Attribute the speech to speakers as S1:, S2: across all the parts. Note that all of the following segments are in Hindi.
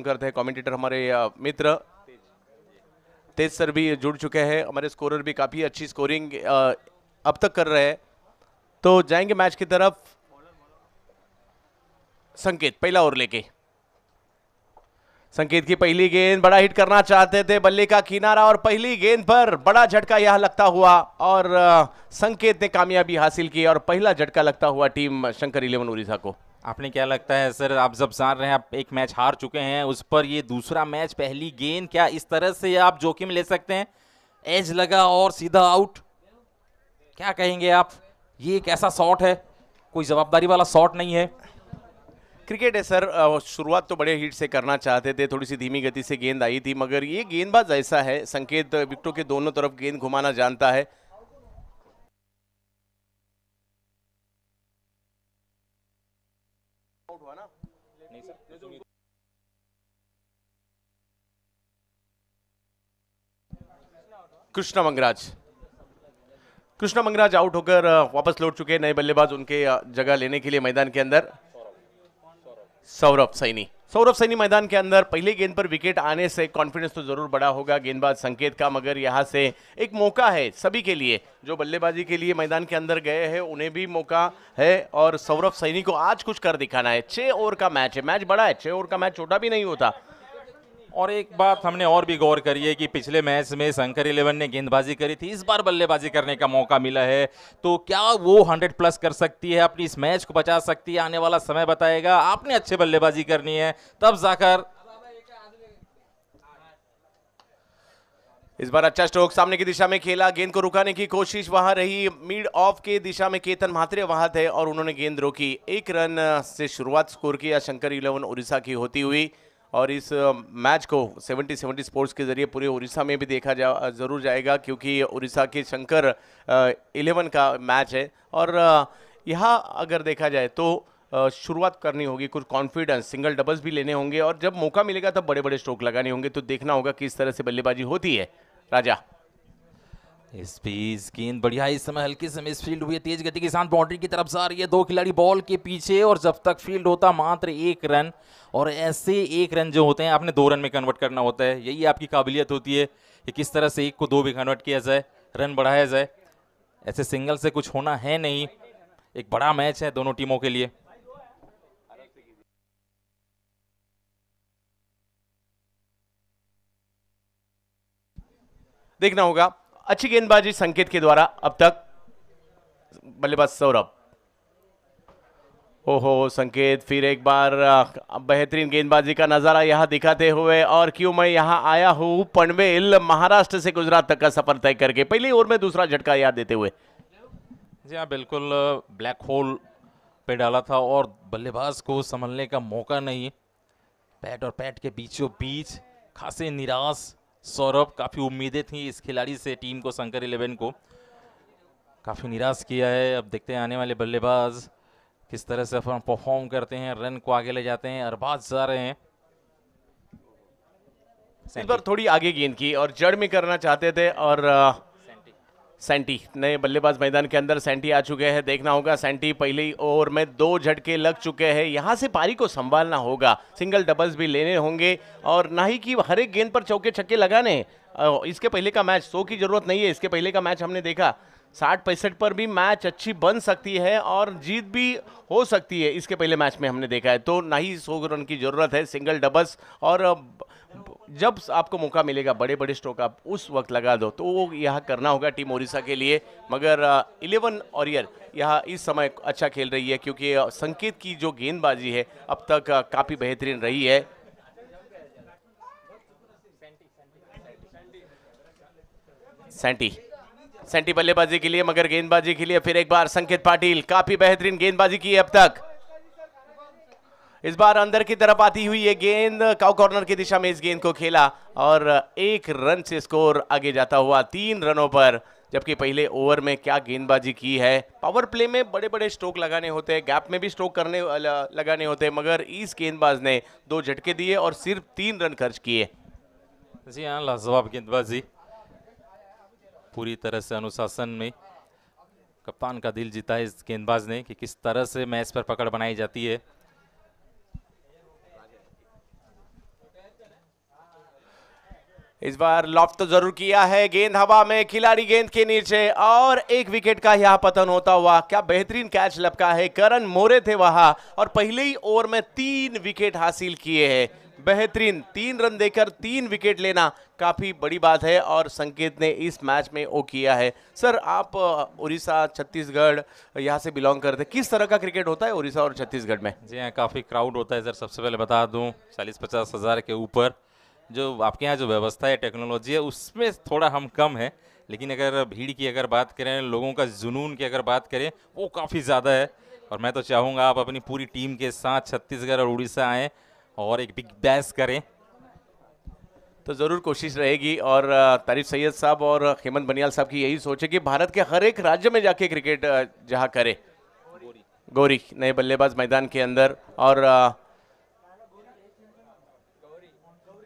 S1: करते हैं कमेंटेटर हमारे मित्र तेज सर भी जुड़ चुके हैं हमारे स्कोरर भी काफ़ी अच्छी स्कोरिंग अब तक कर रहे हैं तो जाएंगे मैच की तरफ संकेत पहला ओवर लेके संकेत की पहली गेंद बड़ा हिट करना चाहते थे बल्ले का किनारा और पहली गेंद पर बड़ा झटका यह लगता हुआ और संकेत ने कामयाबी हासिल की और पहला झटका लगता हुआ
S2: टीम शंकर इलेवन उड़ीसा को आपने क्या लगता है सर आप जब जान रहे हैं आप एक मैच हार चुके हैं उस पर ये दूसरा मैच पहली गेंद क्या इस तरह से आप जोखिम ले सकते हैं एज लगा और सीधा आउट क्या कहेंगे आप ये एक ऐसा शॉट है कोई जवाबदारी वाला शॉट नहीं है क्रिकेट है सर शुरुआत तो बड़े हिट से करना
S1: चाहते थे थोड़ी सी धीमी गति से गेंद आई थी मगर ये गेंदबाज ऐसा है संकेत विकटों के दोनों तरफ गेंद घुमाना जानता है कृष्णा मंगराज कृष्णा मंगराज आउट होकर वापस लौट चुके हैं नए बल्लेबाज उनके जगह लेने के लिए मैदान के अंदर सौरभ सैनी सौरभ सैनी मैदान के अंदर पहले गेंद पर विकेट आने से कॉन्फिडेंस तो जरूर बड़ा होगा गेंदबाज संकेत का मगर यहाँ से एक मौका है सभी के लिए जो बल्लेबाजी के लिए मैदान के अंदर गए हैं उन्हें भी मौका है
S2: और सौरभ सैनी को आज कुछ कर दिखाना है छः ओवर का मैच है मैच बड़ा है छः ओवर का मैच छोटा भी नहीं होता और एक बात हमने और भी गौर करी है कि पिछले मैच में शंकर इलेवन ने गेंदबाजी करी थी इस बार बल्लेबाजी करने का मौका मिला है तो क्या वो हंड्रेड प्लस कर सकती है अपनी इस मैच को बचा सकती है आने वाला समय बताएगा आपने अच्छे बल्लेबाजी करनी है तब जाकर इस बार अच्छा स्ट्रोक सामने की दिशा
S1: में खेला गेंद को रुकाने की कोशिश वहां रही मिड ऑफ के दिशा में केतन महात्रे वहां थे और उन्होंने गेंद रोकी एक रन से शुरुआत स्कोर किया शंकर इलेवन उड़ीसा की होती हुई और इस मैच को 70 70 स्पोर्ट्स के जरिए पूरे उड़ीसा में भी देखा जा ज़रूर जाएगा क्योंकि उड़ीसा के शंकर इलेवन का मैच है और यहाँ अगर देखा जाए तो शुरुआत करनी होगी कुछ कॉन्फिडेंस सिंगल डबल्स भी लेने होंगे और जब मौका मिलेगा तब बड़े बड़े स्ट्रोक लगाने होंगे तो देखना होगा किस तरह से बल्लेबाजी होती है राजा
S2: स्पेस गेंद बढ़िया इस समय हल्की से मिस फील्ड हुई है तेज गति के साथ बाउंड्री की तरफ से आ रही है दो खिलाड़ी बॉल के पीछे और जब तक फील्ड होता मात्र एक रन और ऐसे एक रन जो होते हैं आपने दो रन में कन्वर्ट करना होता है यही आपकी काबिलियत होती है कि किस तरह से एक को दो में कन्वर्ट किया जाए रन बढ़ाया जाए ऐसे सिंगल से कुछ होना है नहीं एक बड़ा मैच है दोनों टीमों के लिए देखना होगा
S1: अच्छी गेंदबाजी संकेत के द्वारा अब तक बल्लेबाज सौरभ ओहो संकेत फिर एक बार बेहतरीन गेंदबाजी का नज़ारा यहां दिखाते हुए और क्यों मैं यहां आया हूं पनवेल महाराष्ट्र से गुजरात तक का सफर तय करके पहली ओवर में दूसरा झटका याद देते हुए
S2: जी हाँ बिल्कुल ब्लैक होल पे डाला था और बल्लेबाज को संभलने का मौका नहीं पैट और पैट के बीचों बीच खासे निराश सौरभ काफ़ी उम्मीदें थी इस खिलाड़ी से टीम को शंकर इलेवन को काफ़ी निराश किया है अब देखते हैं आने वाले बल्लेबाज किस तरह से अपन परफॉर्म करते हैं रन को आगे ले जाते हैं अरबाज जा रहे हैं इस बार थोड़ी आगे गेंद की और जड़ में करना चाहते थे और
S1: सेंटी नए बल्लेबाज मैदान के अंदर सेंटी आ चुके हैं देखना होगा सेंटी पहले ही ओवर में दो झटके लग चुके हैं यहाँ से पारी को संभालना होगा सिंगल डबल्स भी लेने होंगे और ना ही कि हर एक गेंद पर चौके छक्के लगाने इसके पहले का मैच सौ की जरूरत नहीं है इसके पहले का मैच हमने देखा साठ पैंसठ पर भी मैच अच्छी बन सकती है और जीत भी हो सकती है इसके पहले मैच में हमने देखा है तो ना ही सौ रन की ज़रूरत है सिंगल डबल्स और जब आपको मौका मिलेगा बड़े बड़े स्ट्रोक आप उस वक्त लगा दो तो वो यह करना होगा टीम ओरिसा के लिए मगर इलेवन ऑरियर यहाँ इस समय अच्छा खेल रही है क्योंकि संकेत की जो गेंदबाजी है अब तक काफ़ी बेहतरीन रही है सेंटी सेंटी बल्लेबाजी के लिए मगर गेंदबाजी के लिए फिर एक बार संकेत पाटिल काफ़ी बेहतरीन गेंदबाजी की है अब तक इस बार अंदर की तरफ आती हुई ये गेंद काउ कॉर्नर की दिशा में इस गेंद को खेला और एक रन से स्कोर आगे जाता हुआ तीन रनों पर जबकि पहले ओवर में क्या गेंदबाजी की है पावर प्ले में बड़े बड़े स्ट्रोक लगाने होते हैं गैप में भी स्ट्रोक करने लगाने होते हैं मगर इस गेंदबाज ने दो झटके दिए और सिर्फ
S2: तीन रन खर्च किए जी हाँ लाजवाब गेंदबाजी पूरी तरह से अनुशासन में कप्तान का दिल जीता है इस गेंदबाज ने कि किस तरह से मैच पर पकड़ बनाई जाती है इस बार लॉप तो जरूर किया है गेंद हवा में खिलाड़ी
S1: गेंद के नीचे और एक विकेट का यहां पतन होता हुआ क्या बेहतरीन कैच लपका है करण मोरे थे वहां और पहले ही ओवर में तीन विकेट हासिल किए हैं बेहतरीन तीन रन देकर तीन विकेट लेना काफ़ी बड़ी बात है और संकेत ने इस मैच में वो किया है सर आप उड़ीसा छत्तीसगढ़ यहाँ से बिलोंग करते किस तरह का
S2: क्रिकेट होता है उड़ीसा और छत्तीसगढ़ में जी हाँ काफ़ी क्राउड होता है सर सबसे पहले बता दू चालीस पचास हज़ार के ऊपर जो आपके यहाँ जो व्यवस्था है टेक्नोलॉजी है उसमें थोड़ा हम कम है लेकिन अगर भीड़ की अगर बात करें लोगों का जुनून की अगर बात करें वो काफ़ी ज़्यादा है और मैं तो चाहूँगा आप अपनी पूरी टीम के साथ छत्तीसगढ़ और उड़ीसा आएँ और एक बिग बैस करें तो ज़रूर कोशिश रहेगी और तारीफ सैयद साहब और हेमंत बनियाल
S1: साहब की यही सोच है कि भारत के हर एक राज्य में जाके क्रिकेट जहाँ करे गोरी नए बल्लेबाज मैदान के अंदर और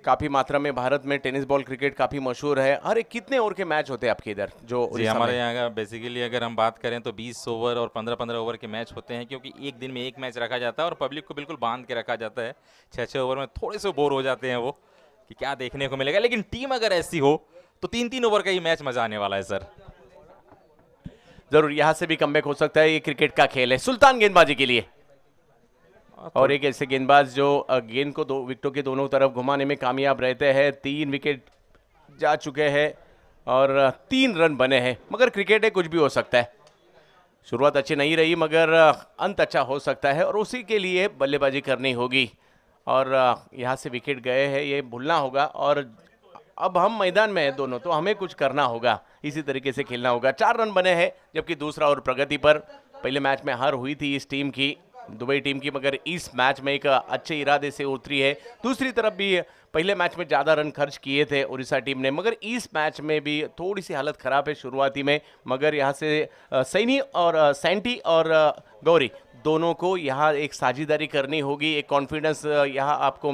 S1: काफ़ी मात्रा में भारत में टेनिस बॉल क्रिकेट काफ़ी मशहूर है अरे कितने ओवर के मैच होते हैं आपके इधर
S2: जो जी हमारे यहाँ का बेसिकली अगर हम बात करें तो 20 ओवर और 15-15 ओवर के मैच होते हैं क्योंकि एक दिन में एक मैच रखा जाता है और पब्लिक को बिल्कुल बांध के रखा जाता है छः छः ओवर में थोड़े से बोर हो जाते हैं वो कि क्या देखने को मिलेगा लेकिन टीम अगर ऐसी हो तो तीन तीन ओवर का ही मैच मजा आने वाला है सर जरूर यहाँ से भी कमबैक हो सकता है ये क्रिकेट का खेल है सुल्तान गेंदबाजी के लिए और
S1: एक ऐसे गेंदबाज जो गेंद को दो विकेटों के दोनों तरफ घुमाने में कामयाब रहते हैं तीन विकेट जा चुके हैं और तीन रन बने हैं मगर क्रिकेट है कुछ भी हो सकता है शुरुआत अच्छी नहीं रही मगर अंत अच्छा हो सकता है और उसी के लिए बल्लेबाजी करनी होगी और यहाँ से विकेट गए हैं ये भूलना होगा और अब हम मैदान में हैं दोनों तो हमें कुछ करना होगा इसी तरीके से खेलना होगा चार रन बने हैं जबकि दूसरा और प्रगति पर पहले मैच में हार हुई थी इस टीम की दुबई टीम की मगर इस मैच में एक अच्छे इरादे से उतरी है दूसरी तरफ भी पहले मैच में ज़्यादा रन खर्च किए थे उड़ीसा टीम ने मगर इस मैच में भी थोड़ी सी हालत ख़राब है शुरुआती में मगर यहाँ से सैनी और सैंटी और गौरी दोनों को यहाँ एक साझेदारी करनी होगी एक कॉन्फिडेंस यहाँ आपको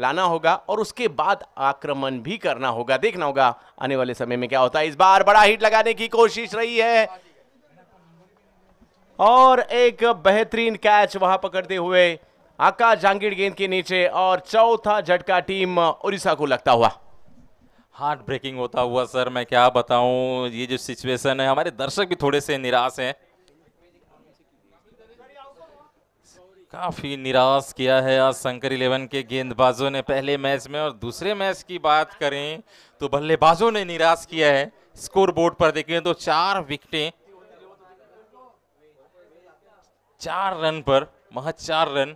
S1: लाना होगा और उसके बाद आक्रमण भी करना होगा देखना होगा आने वाले समय में क्या होता है इस बार बड़ा हिट लगाने की कोशिश रही है और एक बेहतरीन कैच वहां पकड़ते हुए आकाश जांगीर गेंद के नीचे और चौथा झटका
S2: टीम उड़ीसा को लगता हुआ हार्ट ब्रेकिंग होता हुआ सर मैं क्या बताऊं ये जो सिचुएशन है हमारे दर्शक भी थोड़े से निराश हैं काफी निराश किया है आज शंकर इलेवन के गेंदबाजों ने पहले मैच में और दूसरे मैच की बात करें तो बल्लेबाजों ने निराश किया है स्कोर बोर्ड पर देखें तो चार विकेटें चार रन पर महज चार रन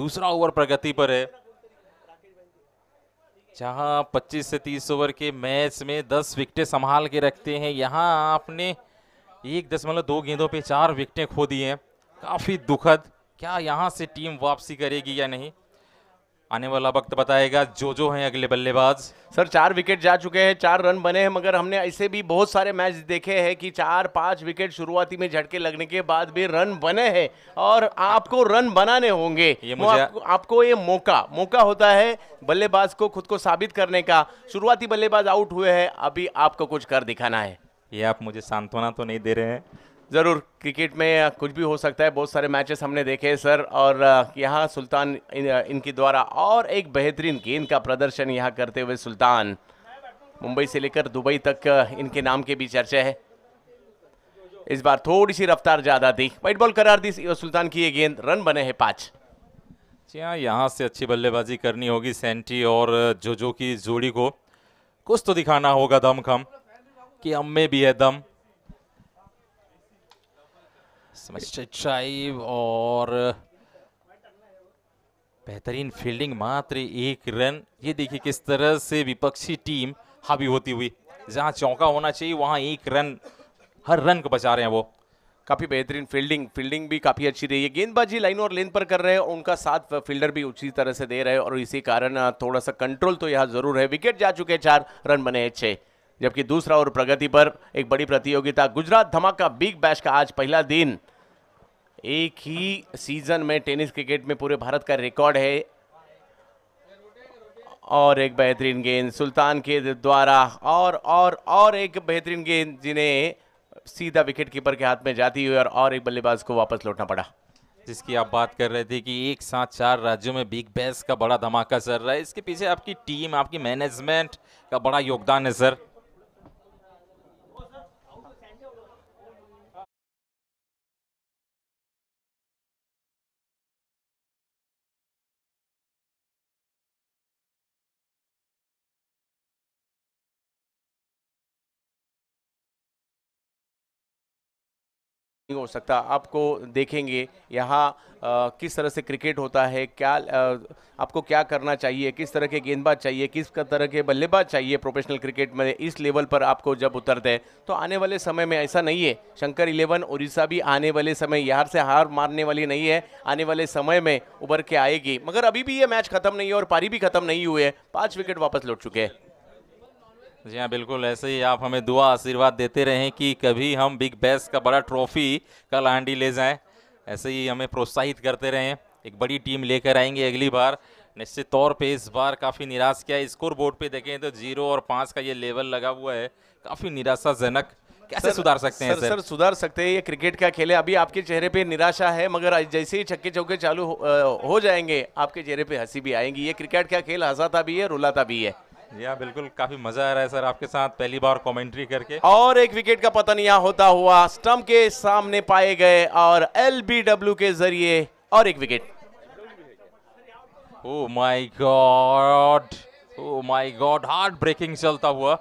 S2: दूसरा ओवर प्रगति पर है जहां 25 से 30 ओवर के मैच में 10 विकटें संभाल के रखते हैं यहां आपने एक दशमलव दो गेंदों पे चार विकटें खो दी हैं काफ़ी दुखद क्या यहां से टीम वापसी करेगी या नहीं आने वाला वक्त बताएगा जो जो हैं अगले बल्लेबाज सर चार विकेट जा चुके हैं चार रन बने हैं मगर हमने ऐसे
S1: भी बहुत सारे मैच देखे हैं कि चार पांच विकेट शुरुआती में झटके लगने के बाद भी रन बने हैं और आपको रन बनाने होंगे ये मुझे... आपको, आपको ये मौका मौका होता है बल्लेबाज को खुद को साबित करने का शुरुआती बल्लेबाज आउट हुए हैं अभी आपको कुछ कर दिखाना है
S2: ये आप मुझे सांत्वना तो नहीं दे रहे हैं ज़रूर क्रिकेट में कुछ भी हो सकता
S1: है बहुत सारे मैचेस हमने देखे सर और यहाँ सुल्तान इन, इनके द्वारा और एक बेहतरीन गेंद का प्रदर्शन यहाँ करते हुए सुल्तान मुंबई से लेकर दुबई तक इनके नाम के भी चर्चा है इस बार थोड़ी सी रफ्तार ज़्यादा थी वाइट बॉल करार दी सुल्तान की ये गेंद रन बने हैं पाँच
S2: जी हाँ यहाँ से अच्छी बल्लेबाजी करनी होगी सेंटी और जोजो की जोड़ी को कुछ तो दिखाना होगा दम खम कि हम में भी है दम समझ और बेहतरीन फील्डिंग मात्र एक रन ये देखिए किस तरह से विपक्षी टीम हावी होती हुई जहां चौका होना चाहिए वहां एक रन हर रन को बचा रहे हैं वो काफी बेहतरीन फील्डिंग फील्डिंग भी
S1: काफी अच्छी रही है गेंदबाजी लाइन और लेन पर कर रहे हैं उनका साथ फील्डर भी उसी तरह से दे रहे हैं और इसी कारण थोड़ा सा कंट्रोल तो यहाँ जरूर है विकेट जा चुके हैं चार रन बने हैं छः जबकि दूसरा और प्रगति पर एक बड़ी प्रतियोगिता गुजरात धमाका बिग बैश का आज पहला दिन एक ही सीजन में टेनिस क्रिकेट में पूरे भारत का रिकॉर्ड है और एक बेहतरीन गेंद सुल्तान के द्वारा और और और एक
S2: बेहतरीन गेंद जिन्हें सीधा विकेट कीपर के हाथ में जाती हुई और और एक बल्लेबाज को वापस लौटना पड़ा जिसकी आप बात कर रहे थे कि एक साथ चार राज्यों में बिग बैस का बड़ा धमाका चल रहा है इसके पीछे आपकी टीम आपकी मैनेजमेंट का बड़ा योगदान है सर
S1: हो सकता आपको देखेंगे यहाँ किस तरह से क्रिकेट होता है क्या आ, आपको क्या करना चाहिए किस तरह के गेंदबाज चाहिए किस तरह के बल्लेबाज चाहिए प्रोफेशनल क्रिकेट में इस लेवल पर आपको जब उतरते हैं तो आने वाले समय में ऐसा नहीं है शंकर इलेवन उड़ीसा भी आने वाले समय यहाँ से हार मारने वाली नहीं है आने वाले समय में उभर के आएगी मगर अभी भी ये मैच खत्म नहीं है और पारी भी
S2: खत्म नहीं हुई है पाँच विकेट वापस लौट चुके हैं जी हाँ बिल्कुल ऐसे ही आप हमें दुआ आशीर्वाद देते रहें कि कभी हम बिग बैस का बड़ा ट्रॉफी कल हांडी ले जाएं ऐसे ही हमें प्रोत्साहित करते रहें एक बड़ी टीम लेकर आएंगे अगली बार निश्चित तौर पे इस बार काफ़ी निराश किया स्कोर बोर्ड पे देखें तो जीरो और पाँच का ये लेवल लगा हुआ है काफ़ी निराशाजनक कैसे सर, सुधार सकते हैं सर, सर
S1: सुधार सकते हैं ये क्रिकेट का खेल है अभी आपके चेहरे पे निराशा है मगर जैसे ही छक्के चौके चालू हो, हो जाएंगे आपके चेहरे पे हंसी भी आएंगी ये क्रिकेट का खेल हंसाता भी है रुलाता भी है
S2: या हाँ, बिल्कुल काफी मजा आ रहा है सर आपके साथ पहली बार कमेंट्री करके
S1: और एक विकेट का पतन यहाँ होता हुआ स्टम्प के सामने पाए गए और
S2: डब्ल्यू के जरिए और एक wicket oh my God oh my God heartbreaking चलता हुआ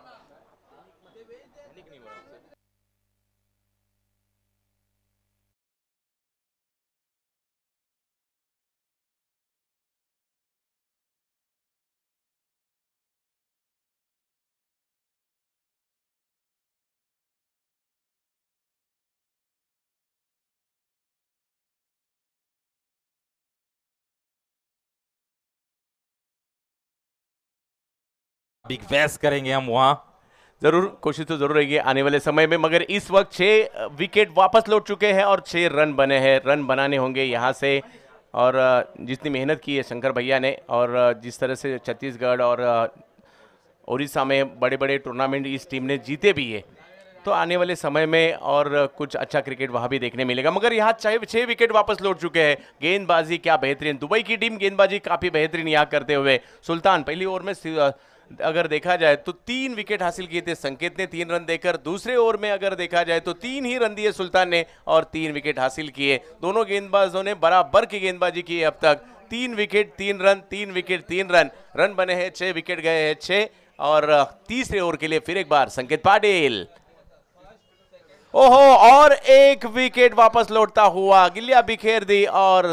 S1: बिग बैस करेंगे हम वहां जरूर कोशिश तो जरूर रहेगी आने वाले समय में मगर इस वक्त छह विकेट वापस लौट चुके हैं और छह रन बने हैं रन बनाने होंगे यहाँ से और जितनी मेहनत की है शंकर भैया ने और जिस तरह से छत्तीसगढ़ और उड़ीसा में बड़े बड़े टूर्नामेंट इस टीम ने जीते भी है तो आने वाले समय में और कुछ अच्छा क्रिकेट वहाँ भी देखने मिलेगा मगर यहाँ चाहे छः विकेट वापस लौट चुके हैं गेंदबाजी क्या बेहतरीन दुबई की टीम गेंदबाजी काफ़ी बेहतरीन यहाँ करते हुए सुल्तान पहली ओवर में अगर देखा जाए तो तीन विकेट हासिल किए थे संकेत ने तीन रन देकर दूसरे ओवर में अगर देखा जाए तो तीन ही रन दिए सुल्तान ने और तीन विकेट हासिल किए दोनों गेंदबाजों ने बराबर की गेंदबाजी की अब तक तीन विकेट तीन रन तीन विकेट तीन रन रन बने हैं छह विकेट गए हैं छह और तीसरे ओवर के लिए फिर एक बार संकेत पाटिल ओहो और एक विकेट वापस लौटता हुआ गिल्लिया बिखेर दी और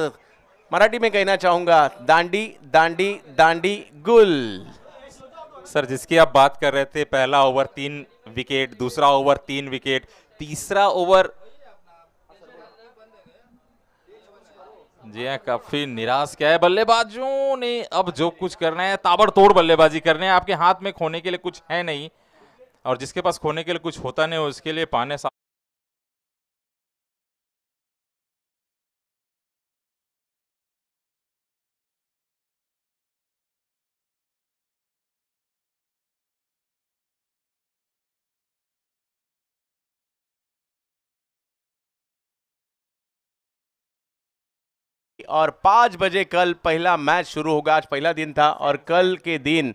S1: मराठी में कहना चाहूंगा दांडी दांडी दांडी
S2: गुल सर जिसकी आप बात कर रहे थे पहला ओवर तीन विकेट दूसरा ओवर तीन विकेट तीसरा ओवर जी हाँ काफी निराश क्या है बल्लेबाजों ने अब जो कुछ करना है ताबड़तोड़ बल्लेबाजी करने है आपके हाथ में खोने के लिए कुछ है नहीं और जिसके पास खोने के लिए कुछ होता नहीं उसके लिए पाने
S1: और पाँच बजे कल पहला मैच शुरू होगा आज पहला दिन था और कल के दिन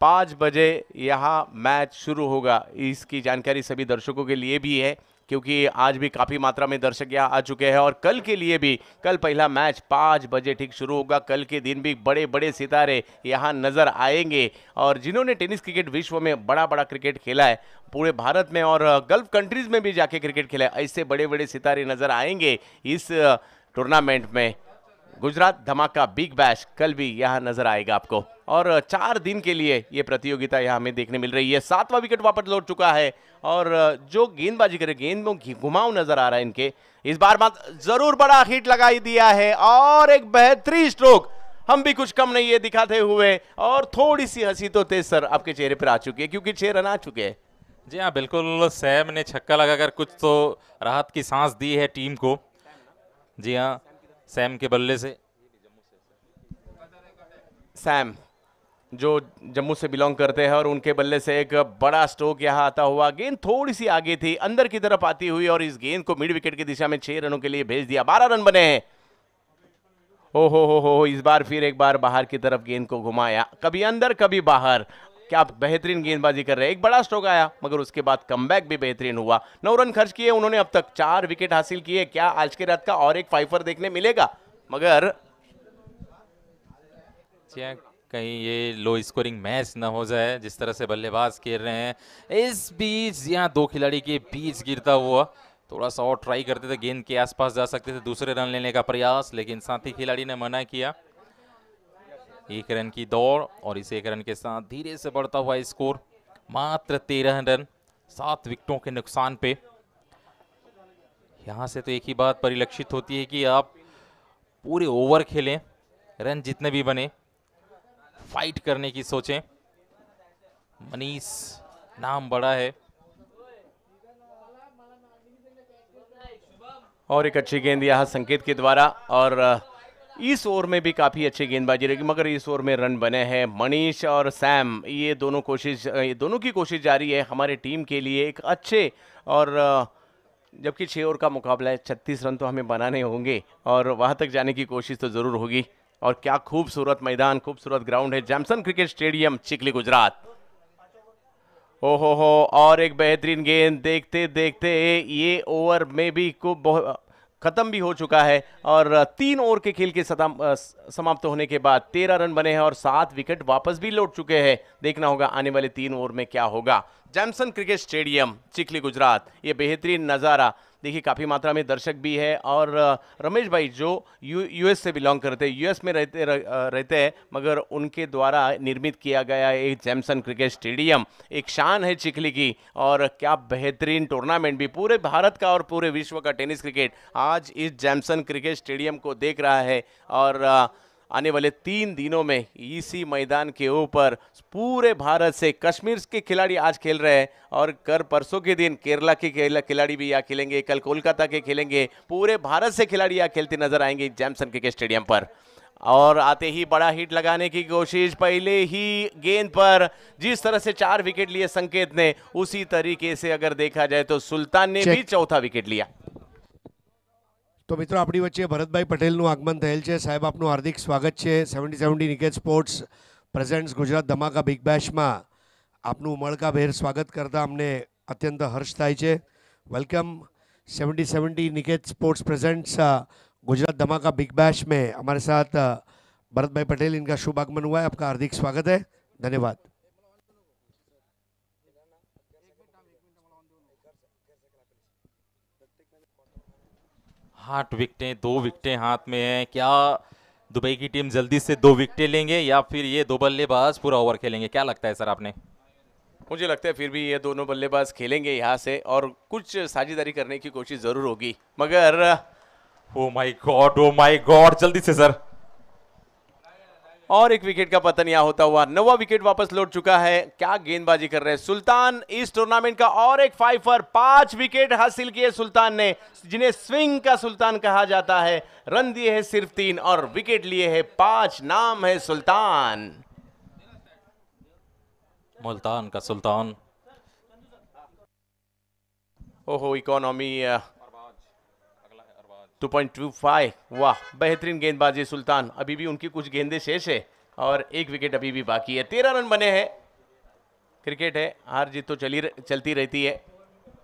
S1: पाँच बजे यहाँ मैच शुरू होगा इसकी जानकारी सभी दर्शकों के लिए भी है क्योंकि आज भी काफ़ी मात्रा में दर्शक यहाँ आ चुके हैं और कल के लिए भी कल पहला मैच पाँच बजे ठीक शुरू होगा कल के दिन भी बड़े बड़े सितारे यहाँ नज़र आएंगे और जिन्होंने टेनिस क्रिकेट विश्व में बड़ा बड़ा क्रिकेट खेला है पूरे भारत में और गल्फ कंट्रीज़ में भी जाके क्रिकेट खेला है ऐसे बड़े बड़े सितारे नज़र आएंगे इस टूर्नामेंट में गुजरात धमाका बिग बैश कल भी यहाँ नजर आएगा आपको और चार दिन के लिए ये प्रतियोगिता यहाँ हमें देखने मिल रही है सातवां विकेट वापस लौट चुका है और जो गेंदबाजी करे गेंदों की घुमाव नजर आ रहा है इनके इस बार बात जरूर बड़ा हिट लगा दिया है और एक बेहतरीन स्ट्रोक हम भी कुछ कम नहीं है दिखाते हुए
S2: और थोड़ी सी हंसी तो तेज सर आपके चेहरे पर आ चुकी है क्योंकि छह रन आ चुके हैं जी हाँ बिल्कुल सैम ने छक्का लगाकर कुछ तो राहत की सांस दी है टीम को जी हाँ सैम के बल्ले से सैम
S1: जो जम्मू से बिलोंग करते हैं और उनके बल्ले से एक बड़ा स्ट्रोक यहाँ आता हुआ गेंद थोड़ी सी आगे थी अंदर की तरफ आती हुई और इस गेंद को मिड विकेट की दिशा में छह रनों के लिए भेज दिया बारह रन बने हैं ओ हो हो हो इस बार फिर एक बार बाहर की तरफ गेंद को घुमाया कभी अंदर कभी बाहर क्या बेहतरीन गेंदबाजी कर रहे हैं एक बड़ा स्ट्रोक आया मगर उसके बाद कम भी बेहतरीन हुआ नौ रन खर्च किए उन्होंने अब तक चार विकेट हासिल किए क्या आज के रात का और एक फाइफर देखने मिलेगा मगर
S2: कहीं ये लो स्कोरिंग मैच ना हो जाए जिस तरह से बल्लेबाज खेल रहे हैं इस बीच यहाँ दो खिलाड़ी के बीच गिरता हुआ थोड़ा सा और ट्राई करते थे गेंद के आसपास जा सकते थे दूसरे रन लेने का प्रयास लेकिन साथी खिलाड़ी ने मना किया एक रन की दौड़ और इस एक रन के साथ धीरे से बढ़ता हुआ स्कोर मात्र तेरह रन सात विकेटों के नुकसान पे यहाँ से तो एक ही बात परिलक्षित होती है कि आप पूरे ओवर खेलें रन जितने भी बने फाइट करने की सोचें मनीष नाम बड़ा है
S1: और एक अच्छी गेंद यहाँ संकेत के द्वारा और इस ओवर में भी काफ़ी अच्छी गेंदबाजी रहेगी मगर इस ओवर में रन बने हैं मनीष और सैम ये दोनों कोशिश ये दोनों की कोशिश जारी है हमारे टीम के लिए एक अच्छे और जबकि छः ओवर का मुकाबला है छत्तीस रन तो हमें बनाने होंगे और वहाँ तक जाने की कोशिश तो ज़रूर होगी और क्या खूबसूरत मैदान खूबसूरत ग्राउंड है Jamson Cricket Stadium Chikhli Gujarat ओहो हो और एक बेहतरीन गेंद देखते देखते ये ओवर में भी खूब बहुत खत्म भी हो चुका है और तीन ओवर के खेल के समाप्त होने के बाद तेरह रन बने हैं और सात विकेट वापस भी लौट चुके हैं देखना होगा आने वाले तीन ओवर में क्या होगा Jamson Cricket Stadium Chikhli Gujarat ये बेहतरीन नज़ारा देखिए काफ़ी मात्रा में दर्शक भी है और रमेश भाई जो यू यूएस से बिलोंग करते हैं यूएस में रहते रह, रहते हैं मगर उनके द्वारा निर्मित किया गया एक जैमसन क्रिकेट स्टेडियम एक शान है चिखली की और क्या बेहतरीन टूर्नामेंट भी पूरे भारत का और पूरे विश्व का टेनिस क्रिकेट आज इस जैमसन क्रिकेट स्टेडियम को देख रहा है और आने वाले तीन दिनों में इसी मैदान के ऊपर पूरे भारत से कश्मीर के खिलाड़ी आज खेल रहे हैं और कर परसों के दिन केरला के खिलाड़ी भी यहाँ खेलेंगे कल कोलकाता के खेलेंगे पूरे भारत से खिलाड़ी यहाँ खेलते नजर आएंगे जैमसन के, के स्टेडियम पर और आते ही बड़ा हिट लगाने की कोशिश पहले ही गेंद पर जिस तरह से चार विकेट लिए संकेत ने उसी तरीके से अगर देखा जाए तो सुल्तान ने भी चौथा विकेट लिया તો મિત્રો આપની વચ્ચે ભરતભાઈ પટેલનું આગમન થયેલ છે સાહેબ આપનું હાર્દિક સ્વાગત છે 770 Niket Sports present Gujarat Dhamaka Big બેશમાં આપનું મળકા વેલ સ્વાગત કરતાં અમને અત્યંત
S3: હર્ષ થાય છે welcome 770 Niket Sports present Gujarat Dhamaka Big Bash મેં અમારા સાથ ભરતભાઈ પટેલ ઇનકા શુભ આગમન ہوا હે આપકા હાર્દિક સ્વાગત હે ધન્યવાદ
S2: आठ विकटें दो विकटें हाथ में हैं क्या दुबई की टीम जल्दी से दो विकटें लेंगे या फिर ये दो बल्लेबाज पूरा ओवर खेलेंगे क्या लगता है सर आपने
S1: मुझे लगता है फिर भी ये दोनों बल्लेबाज खेलेंगे यहाँ से और कुछ साझेदारी करने की कोशिश जरूर होगी मगर oh my
S2: God oh my God जल्दी से सर
S1: और एक विकेट का पतन यहां होता हुआ नवा विकेट वापस लौट चुका है क्या गेंदबाजी कर रहे हैं सुल्तान इस टूर्नामेंट का और एक फाइव पांच विकेट हासिल किए सुल्तान ने जिन्हें स्विंग का सुल्तान कहा जाता है रन दिए हैं सिर्फ तीन और विकेट लिए हैं पांच नाम है सुल्तान
S2: मुल्तान का सुल्तान
S1: ओहो इकोनॉमी
S2: 2.25
S1: वाह बेहतरीन गेंदबाजी सुल्तान अभी भी उनकी कुछ गेंदें शेष है और एक विकेट अभी भी
S2: बाकी है तेरह रन बने हैं क्रिकेट है हार जीत तो चली चलती रहती है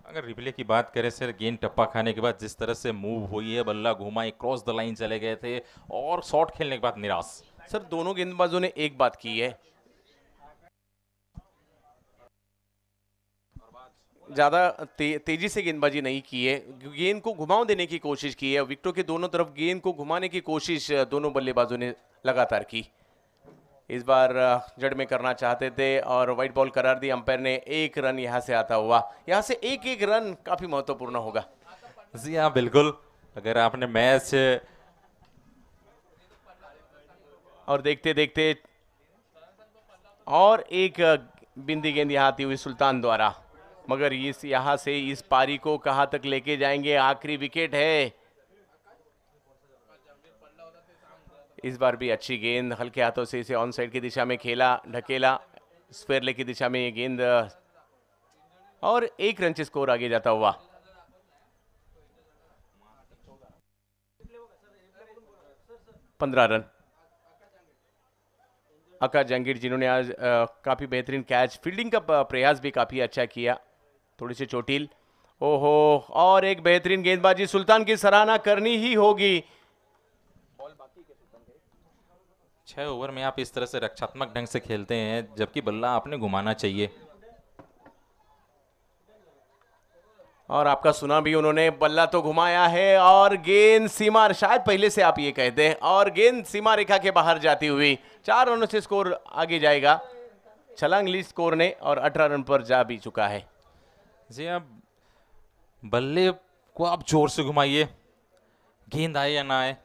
S2: अगर रिप्ले की बात करें सर गेंद टप्पा खाने के बाद जिस तरह से मूव हुई है बल्ला घुमाई क्रॉस द लाइन चले गए थे और शॉट खेलने के बाद निराश सर दोनों गेंदबाजों ने एक बात की है
S1: ज़्यादा ते, तेज़ी से गेंदबाजी नहीं की है गेंद को घुमाव देने की कोशिश की है विकटों के दोनों तरफ गेंद को घुमाने की कोशिश दोनों बल्लेबाजों ने लगातार की इस बार जड़ में करना चाहते थे और वाइट बॉल करार दी अंपायर ने एक रन यहाँ से आता हुआ यहाँ से
S2: एक एक रन काफ़ी महत्वपूर्ण होगा जी हाँ बिल्कुल अगर आपने मैच और देखते देखते
S1: और एक बिंदी गेंद यहाँ आती हुई सुल्तान द्वारा मगर इस यहां से इस पारी को कहां तक लेके जाएंगे आखिरी विकेट है इस बार भी अच्छी गेंद हल्के हाथों से इसे ऑन साइड की दिशा में खेला ढकेला स्पेरले की दिशा में ये गेंद और एक रन से स्कोर आगे जाता हुआ पंद्रह रन अका जहांगीर जिन्होंने आज काफ़ी बेहतरीन कैच फील्डिंग का प्रयास भी काफ़ी अच्छा किया थोड़ी सी चोटिल ओहो और एक बेहतरीन गेंदबाजी सुल्तान की सराहना करनी ही होगी
S2: छह ओवर में आप इस तरह से रक्षात्मक ढंग से खेलते हैं जबकि बल्ला आपने घुमाना चाहिए
S1: और आपका सुना भी उन्होंने बल्ला तो घुमाया है और गेंद सीमा शायद पहले से आप ये कह दें और गेंद सीमा रेखा के बाहर जाती हुई चार रनों से स्कोर आगे जाएगा छलांगली स्कोर ने और अठारह रन पर जा भी चुका है
S2: जी अब बल्ले को आप जोर से घुमाइए गेंद आए या ना आए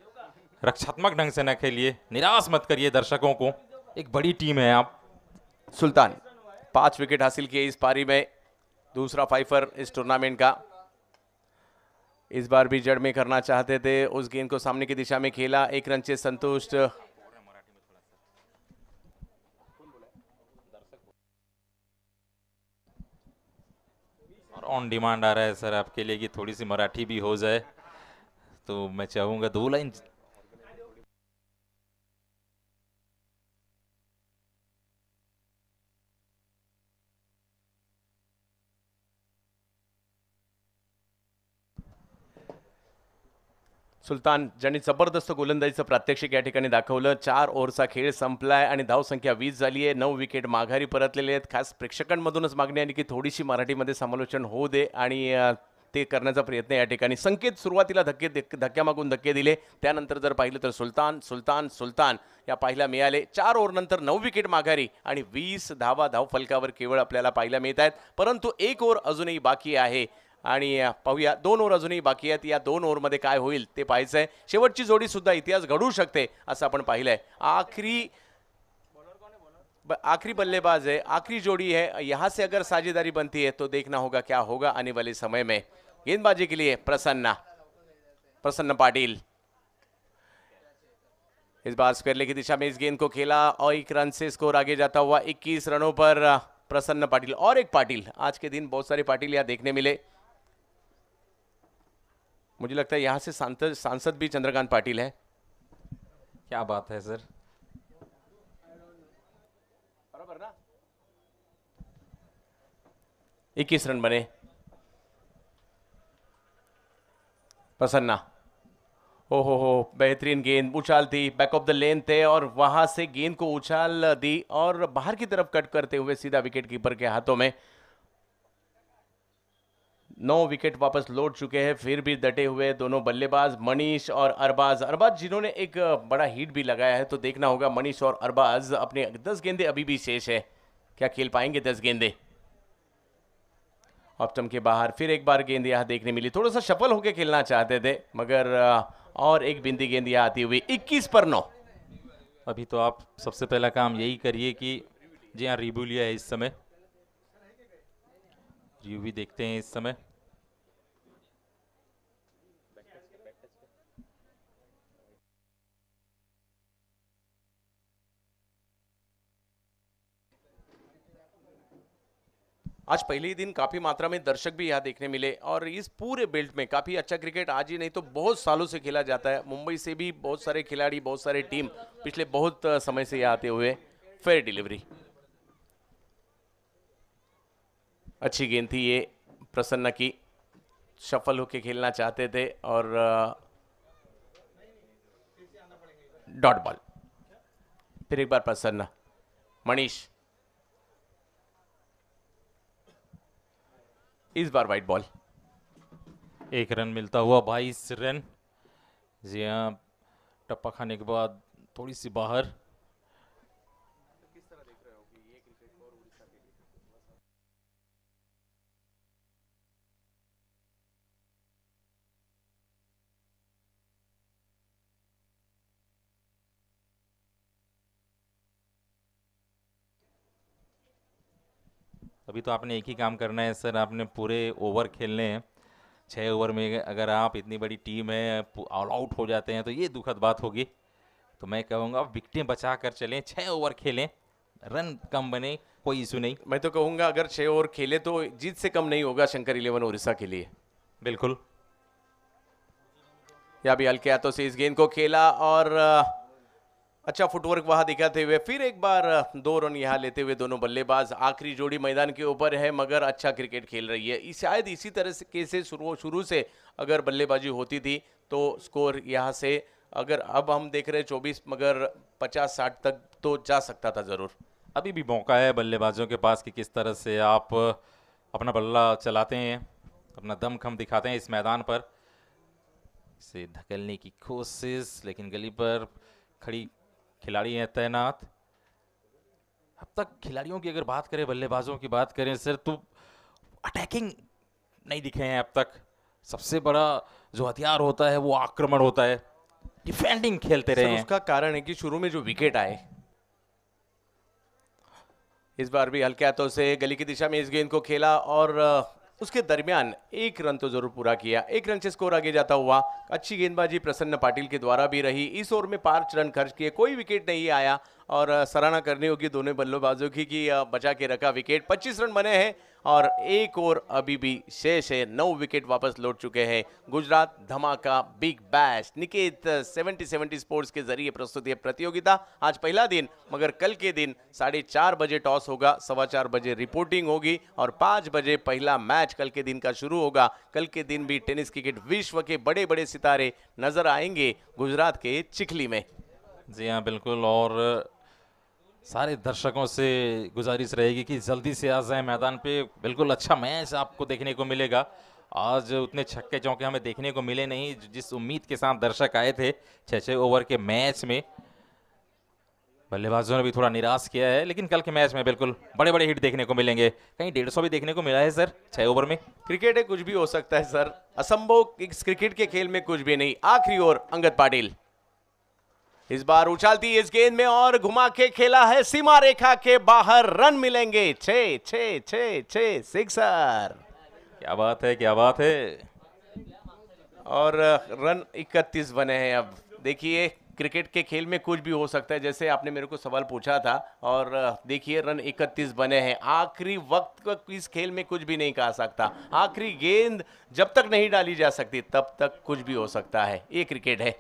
S2: रक्षात्मक ढंग से ना खेलिए निराश मत करिए दर्शकों को एक बड़ी टीम है आप सुल्तान पांच विकेट हासिल किए इस पारी में दूसरा फाइफर
S1: इस टूर्नामेंट का इस बार भी जड़ में करना चाहते थे उस गेंद को सामने की दिशा में खेला एक रन से संतुष्ट
S2: ऑन डिमांड आ रहा है सर आपके लिए कि थोड़ी सी मराठी भी हो जाए तो मैं चाहूँगा दो लाइन
S1: सुलतान ज्यांनी जबरदस्त गोलंदाजीचं प्रात्यक्षिक या ठिकाणी दाखवलं चार ओव्हरचा खेळ संपलाय आणि धावसंख्या वीस झाली आहे नऊ विकेट माघारी परतलेले आहेत खास प्रेक्षकांमधूनच मागणी आली की थोडीशी मराठीमध्ये समालोचन होऊ दे आणि ते करण्याचा प्रयत्न या ठिकाणी संकेत सुरुवातीला धक्के धक्क्या मागून धक्के दिले त्यानंतर जर पाहिलं तर सुलतान सुलतान सुलतान या पाहायला मिळाले चार ओव्हरनंतर नऊ विकेट माघारी आणि वीस धावा धाव फलकावर केवळ आपल्याला पाहायला मिळत आहेत परंतु एक ओव्हर अजूनही बाकी आहे आणि दोन ओवर अजूनही बाकी है या दोन ओव्हरमध्ये काय होईल ते पाहायचं आहे जोडी सुधा इतिहास घडू शकते असं आखिरी बल्लेबाज है आखिरी जोड़ी है यहाँ से अगर साझेदारी बनती है तो देखना होगा क्या होगा आने वाले समय में गेंदबाजी के लिए प्रसन्ना प्रसन्न पाटिल इस बार स्क्वेयर की दिशा में इस गेंद को खेला और एक रन से स्कोर आगे जाता हुआ 21 रनों पर प्रसन्न पाटिल और एक पाटिल आज के दिन बहुत सारे पाटिल यहाँ देखने मिले मुझे लगता है यहाँ से सांसद सांसद भी चंद्रकांत
S2: पाटिल है क्या बात है सर बराबर ना इक्कीस रन बने
S1: प्रसन्ना ओ हो हो बेहतरीन गेंद उछाल थी बैक ऑफ द लेन थे और वहां से गेंद को उछाल दी और बाहर की तरफ कट करते हुए सीधा विकेट कीपर के हाथों में नौ विकेट वापस लौट चुके हैं फिर भी डटे हुए दोनों बल्लेबाज मनीष और अरबाज अरबाज जिन्होंने एक बड़ा हीट भी लगाया है तो देखना होगा मनीष और अरबाज अपने दस गेंदे अभी भी शेष है क्या खेल पाएंगे दस गेंदे ऑप्टम के बाहर फिर एक बार गेंद यहाँ देखने मिली थोड़ा सा सफल होकर खेलना चाहते थे मगर और एक
S2: बिंदी गेंद यहाँ आती हुई इक्कीस पर नौ अभी तो आप सबसे पहला काम यही करिए कि जी हाँ रिबुलिया लिया है इस समय रिव्यू देखते हैं इस समय
S1: आज पहले ही दिन काफ़ी मात्रा में दर्शक भी यहाँ देखने मिले और इस पूरे बेल्ट में काफ़ी अच्छा क्रिकेट आज ही नहीं तो बहुत सालों से खेला जाता है मुंबई से भी बहुत सारे खिलाड़ी बहुत सारे टीम पिछले बहुत समय से यहाँ आते हुए फेयर डिलीवरी अच्छी गेंद थी ये प्रसन्ना की सफल होके खेलना चाहते थे और डॉट बॉल फिर एक बार प्रसन्ना
S2: मनीष इस बार वाइट बॉल एक रन मिलता हुआ बाईस रन जी हाँ टप्पा खाने के बाद थोड़ी सी बाहर अभी तो आपने एक ही काम करना है सर आपने पूरे ओवर खेलने हैं छः ओवर में अगर आप इतनी बड़ी टीम है ऑल आउट हो जाते हैं तो ये दुखद बात होगी तो मैं कहूँगा विकटें बचा कर चलें छः ओवर खेलें रन कम बने कोई इशू नहीं मैं तो कहूँगा अगर छः ओवर खेले तो जीत से कम नहीं होगा शंकर
S1: इलेवन उड़ीसा के लिए बिल्कुल या भी हल्के हाथों से इस गेंद को खेला और आ, अच्छा फुटवर्क वहां दिखाते हुए फिर एक बार दो रन यहाँ लेते हुए दोनों बल्लेबाज आखिरी जोड़ी मैदान के ऊपर है मगर अच्छा क्रिकेट खेल रही है शायद इसी तरह से कैसे शुरू शुरू से अगर बल्लेबाजी होती थी तो स्कोर यहाँ से
S2: अगर अब हम देख रहे चौबीस मगर पचास साठ तक तो जा सकता था ज़रूर अभी भी मौका है बल्लेबाजों के पास कि किस तरह से आप अपना बल्ला चलाते हैं अपना दमखम दिखाते हैं इस मैदान पर इसे धकेलने की कोशिश लेकिन गली पर खड़ी खिलाड़ी हैं तैनात अब तक खिलाड़ियों की अगर बात करें बल्लेबाजों की बात करें सर तो अटैकिंग नहीं दिखे हैं अब तक सबसे बड़ा जो हथियार होता है वो आक्रमण होता है डिफेंडिंग खेलते रहे हैं उसका कारण है कि शुरू में जो विकेट आए
S1: इस बार भी हल्के हाथों से गली की दिशा में इस गेंद को खेला और उसके दरमियान एक रन तो जरूर पूरा किया एक रन से स्कोर आगे जाता हुआ अच्छी गेंदबाजी प्रसन्न पाटिल के द्वारा भी रही इस ओवर में पांच रन खर्च किए कोई विकेट नहीं आया और सराहना करनी होगी दोनों बल्लेबाजों की कि बचा के रखा विकेट 25 रन बने हैं और एक और अभी भी शेष है नौ विकेट वापस लौट चुके हैं Gujarat Dhamaka Big bash निकेत 70 70 sports के जरिए प्रस्तुत है प्रतियोगिता आज पहला दिन मगर कल के दिन साढ़े चार बजे टॉस होगा सवा चार बजे रिपोर्टिंग होगी और पाँच बजे पहला मैच कल के दिन का शुरू होगा कल के दिन भी टेनिस क्रिकेट विश्व के बड़े बड़े सितारे नजर आएंगे
S2: गुजरात के चिखली में जी हाँ बिल्कुल और सारे दर्शकों से गुजारिश रहेगी कि जल्दी से आ जाए मैदान पे बिल्कुल अच्छा मैच आपको देखने को मिलेगा आज उतने छक्के चौके हमें देखने को मिले नहीं जिस उम्मीद के साथ दर्शक आए थे छः छः ओवर के मैच में बल्लेबाजों ने भी थोड़ा निराश किया है लेकिन कल के मैच में बिल्कुल बड़े बड़े हिट देखने को मिलेंगे कहीं डेढ़ सौ भी देखने को मिला है सर छः ओवर में क्रिकेट है कुछ भी हो सकता है सर असंभव क्रिकेट के खेल में कुछ भी नहीं आखिरी ओवर अंगद पाटिल
S1: इस बार उछालती इस गेंद में और घुमा के खेला है सीमा रेखा के बाहर रन मिलेंगे छे छे छे छे सिक्सर क्या बात है क्या बात है और रन 31 बने हैं अब देखिए क्रिकेट के खेल में कुछ भी हो सकता है जैसे आपने मेरे को सवाल पूछा था और देखिए रन 31 बने हैं आखिरी वक्त को इस खेल में कुछ भी नहीं कहा सकता आखिरी गेंद जब तक नहीं डाली जा सकती तब तक कुछ भी हो सकता है ये क्रिकेट है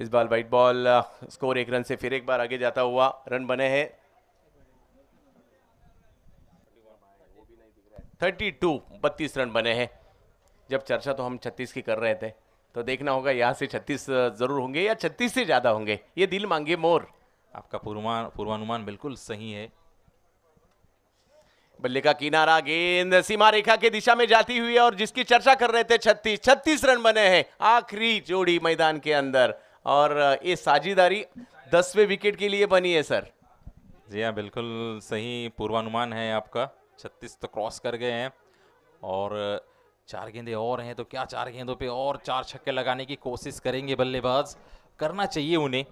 S1: इस बार वाइट बॉल स्कोर एक रन से फिर एक बार आगे जाता हुआ रन बने हैं 32 बत्तीस रन बने हैं जब चर्चा तो हम छत्तीस की कर रहे थे तो देखना होगा यहाँ से छत्तीस uh, जरूर होंगे या छत्तीस से ज़्यादा होंगे ये दिल मांगे मोर आपका पूर्वानुमान बिल्कुल सही है बल्ले का किनारा गेंद सीमा रेखा के दिशा में जाती हुई है और जिसकी चर्चा कर रहे थे छत्तीस छत्तीस रन बने हैं आखिरी जोड़ी मैदान के अंदर और ये साझेदारी दसवें विकेट के
S2: लिए बनी है सर जी हाँ बिल्कुल सही पूर्वानुमान है आपका छत्तीस तो क्रॉस कर गए हैं और चार गेंदे और हैं तो क्या चार गेंदों पे और चार छक्के लगाने की कोशिश करेंगे बल्लेबाज करना चाहिए उन्हें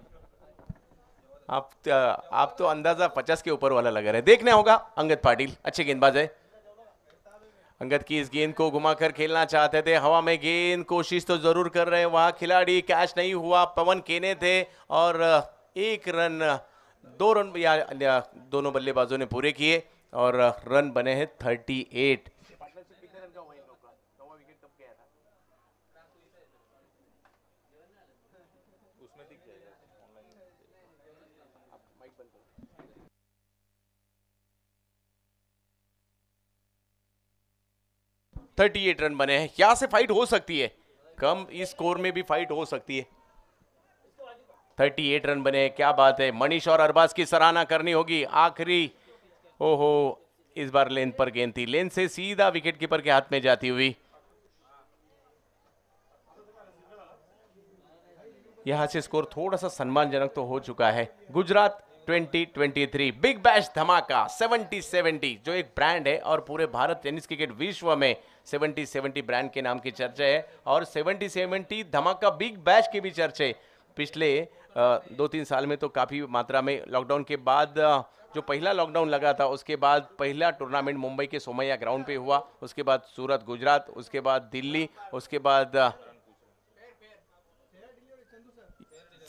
S2: आप आप तो अंदाजा पचास के ऊपर वाला लगा रहे देखना होगा अंगद पाटिल अच्छे गेंदबाज है
S1: अंगद की इस गेंद को घुमाकर खेलना चाहते थे हवा में गेंद कोशिश तो जरूर कर रहे हैं वहाँ खिलाड़ी कैच नहीं हुआ पवन केने थे और एक रन दो रन या दोनों बल्लेबाजों ने पूरे किए और रन बने हैं thirty eight thirty eight run बने हैं यहां से फाइट हो सकती है कम इस स्कोर में भी फाइट हो सकती है 38 रन बने क्या बात है मनीष और अरबाज की सराहना करनी होगी आखिरी ओहो इस बार लेंथ पर गेंद थी लेंथ से सीधा विकेट कीपर के हाथ में जाती हुई यहां से स्कोर थोड़ा सा सम्मानजनक तो हो चुका है गुजरात 2023 बिग बैश धमाका 7070 जो एक ब्रांड है और पूरे भारत टेनिस क्रिकेट विश्व में 7070 ब्रांड के नाम की चर्चा है और 7070 धमाका बिग बैश की भी है पिछले दो तीन साल में तो काफ़ी मात्रा में लॉकडाउन के बाद जो पहला लॉकडाउन लगा था उसके बाद पहला टूर्नामेंट मुंबई के सोमैया ग्राउंड पे हुआ उसके बाद सूरत गुजरात उसके बाद दिल्ली उसके बाद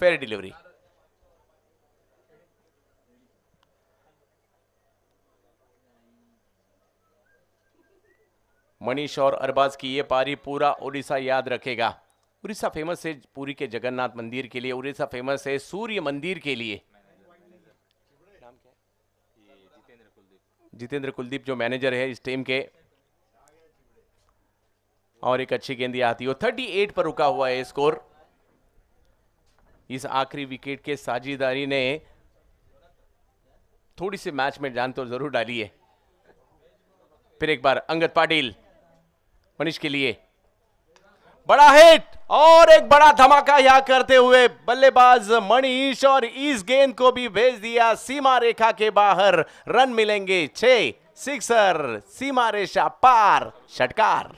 S1: फेयर डिलीवरी मनीष और अरबाज की ये पारी पूरा उड़ीसा याद रखेगा उड़ीसा फेमस है पूरी के जगन्नाथ मंदिर के लिए उड़ीसा फेमस है सूर्य मंदिर के लिए जितेंद्र कुलदीप जो मैनेजर है इस टीम के और एक अच्छी गेंद आती हो 38 पर रुका हुआ है स्कोर इस आखिरी विकेट के साझेदारी ने थोड़ी सी मैच में जान तो जरूर डाली है फिर एक बार अंगद पाटिल मनीष के लिए बड़ा हिट और एक बड़ा धमाका यहां करते हुए बल्लेबाज मनीष और इस गेंद को भी भेज दिया सीमा रेखा के बाहर रन मिलेंगे छे सिक्सर सीमा रेशा पार षटकार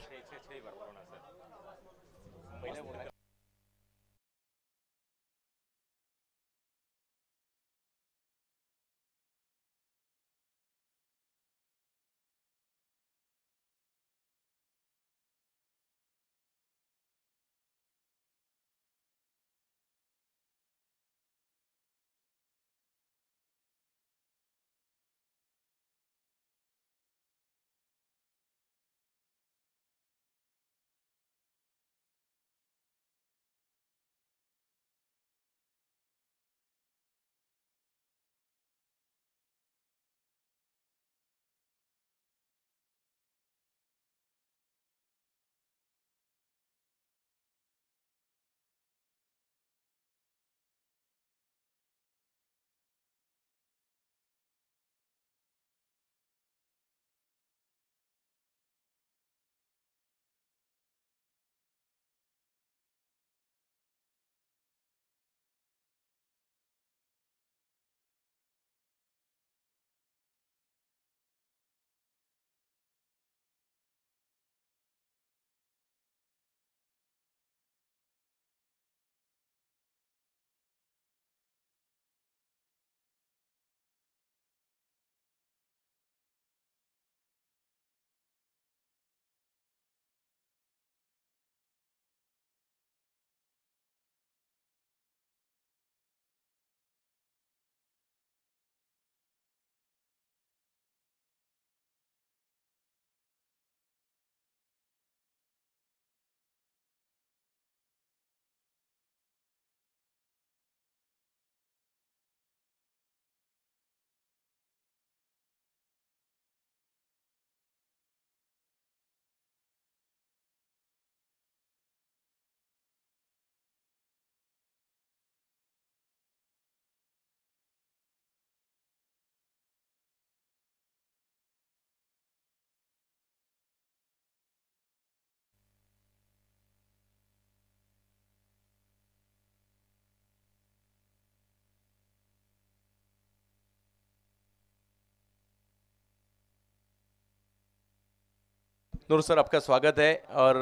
S1: नूर सर आपका स्वागत है और